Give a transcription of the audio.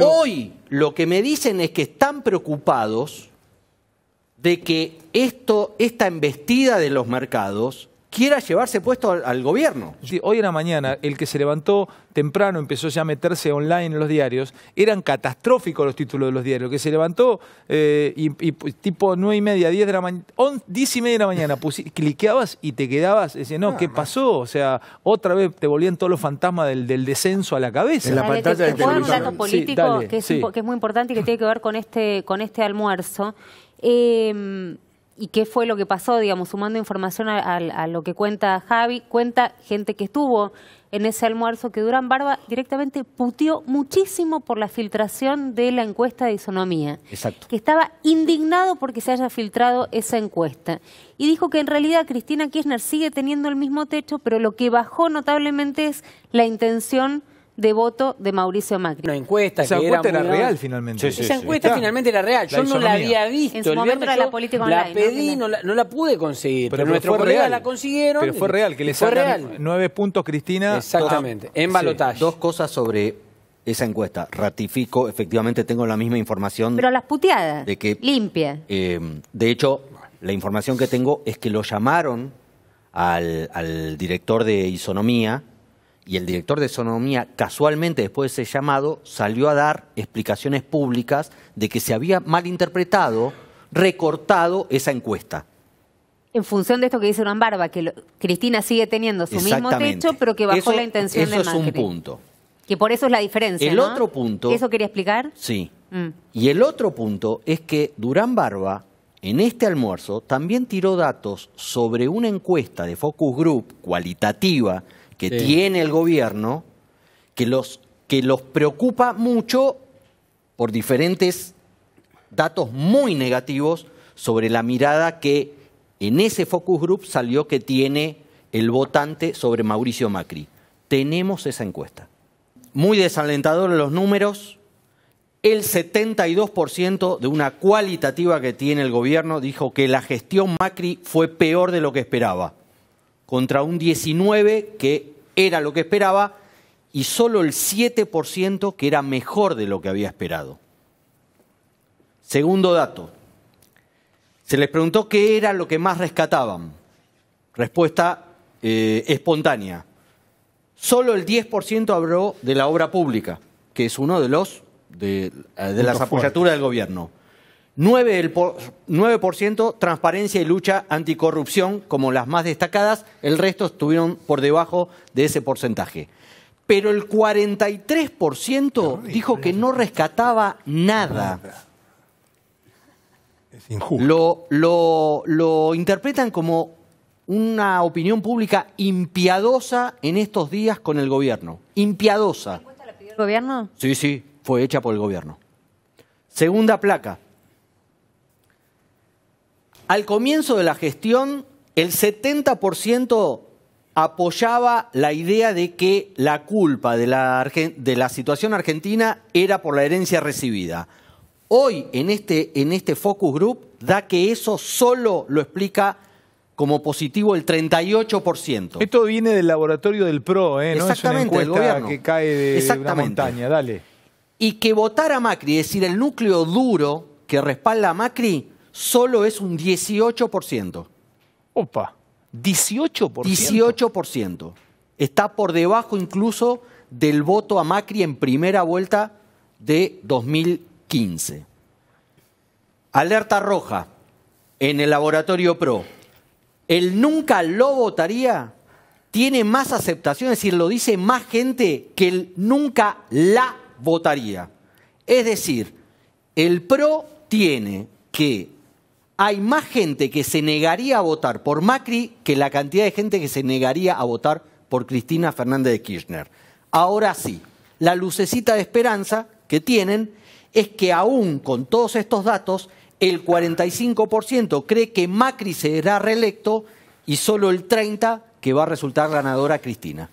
Hoy lo que me dicen es que están preocupados de que esto, esta embestida de los mercados quiera llevarse puesto al, gobierno. hoy en la mañana, el que se levantó temprano, empezó ya a meterse online en los diarios, eran catastróficos los títulos de los diarios. El que se levantó eh, y, pues, tipo nueve y media, 10 de la mañana, 10 y media de la mañana, cliqueabas y te quedabas, decías, no, ah, ¿qué pasó? O sea, otra vez te volvían todos los fantasmas del, descenso a la cabeza. En la pantalla de un dato político que, es muy importante y que tiene que ver con este, con este almuerzo. Eh, y qué fue lo que pasó, digamos, sumando información a, lo que cuenta Javi, cuenta gente que estuvo en ese almuerzo que Durán Barba directamente putió muchísimo por la filtración de la encuesta de isonomía. Exacto. Que estaba indignado porque se haya filtrado esa encuesta. Y dijo que en realidad Cristina Kirchner sigue teniendo el mismo techo, pero lo que bajó notablemente es la intención de voto de Mauricio Macri. encuesta esa que encuesta era, real finalmente. esa encuesta finalmente era real. yo no la había visto. En su momento era la política online. La pedí, no, la, pude conseguir. Pero, nuestro real la consiguieron. Pero fue real, que le sacan nueve puntos Cristina. Exactamente, en balotaje. Dos cosas sobre esa encuesta. Ratifico, efectivamente tengo la misma información. Pero las puteadas. De limpia. Eh, de hecho, la información que tengo es que lo llamaron al, al director de isonomía y el director de Sonomía, casualmente después de ese llamado, salió a dar explicaciones públicas de que se había malinterpretado, recortado esa encuesta. En función de esto que dice Durán Barba, que Cristina sigue teniendo su mismo techo, pero que bajó la intención de Eso es un punto. Que por eso es la diferencia. El otro punto. ¿Eso quería explicar? Sí. Mm. Y el otro punto es que Durán Barba, en este almuerzo, también tiró datos sobre una encuesta de Focus Group cualitativa que tiene el gobierno que los, que los preocupa mucho por diferentes datos muy negativos sobre la mirada que en ese focus group salió que tiene el votante sobre Mauricio Macri. Tenemos esa encuesta. Muy desalentadores los números. El 72% de una cualitativa que tiene el gobierno dijo que la gestión Macri fue peor de lo que esperaba contra un 19 que era lo que esperaba y solo el 7% que era mejor de lo que había esperado. Segundo dato, se les preguntó qué era lo que más rescataban. Respuesta eh, espontánea. Solo el 10% habló de la obra pública, que es uno de los de, eh, de las apoyaturas del gobierno. 9%, por, 9 transparencia y lucha anticorrupción como las más destacadas, el resto estuvieron por debajo de ese porcentaje. Pero el 43% dijo que no rescataba nada. Es Lo, lo, interpretan como una opinión pública impiadosa en estos días con el gobierno. Impiadosa. la pidió el gobierno? Sí, sí, fue hecha por el gobierno. Segunda placa. Al comienzo de la gestión, el 70% apoyaba la idea de que la culpa de la, situación argentina era por la herencia recibida. Hoy, en este, en este focus group, da que eso solo lo explica como positivo el 38%. Esto viene del laboratorio del PRO, ¿eh? Exactamente, es una encuesta que cae de, una montaña, dale. Y que votar a Macri, es decir, el núcleo duro que respalda a Macri, solo es un 18%. Opa, 18%. 18%. Está por debajo incluso del voto a Macri en primera vuelta de 2015. Alerta roja en el laboratorio PRO. El nunca lo votaría tiene más aceptación, es decir, lo dice más gente que el nunca la votaría. Es decir, el PRO tiene que hay más gente que se negaría a votar por Macri que la cantidad de gente que se negaría a votar por Cristina Fernández de Kirchner. Ahora sí, la lucecita de esperanza que tienen es que aún con todos estos datos, el 45% cree que Macri será reelecto y solo el 30% que va a resultar ganadora Cristina.